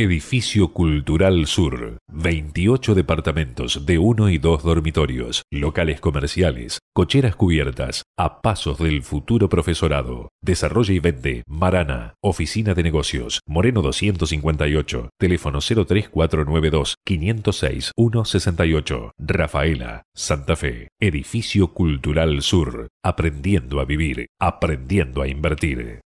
Edificio Cultural Sur, 28 departamentos de 1 y 2 dormitorios, locales comerciales, cocheras cubiertas, a pasos del futuro profesorado. Desarrolla y vende Marana, Oficina de Negocios, Moreno 258, teléfono 03492 506 Rafaela, Santa Fe. Edificio Cultural Sur, aprendiendo a vivir, aprendiendo a invertir.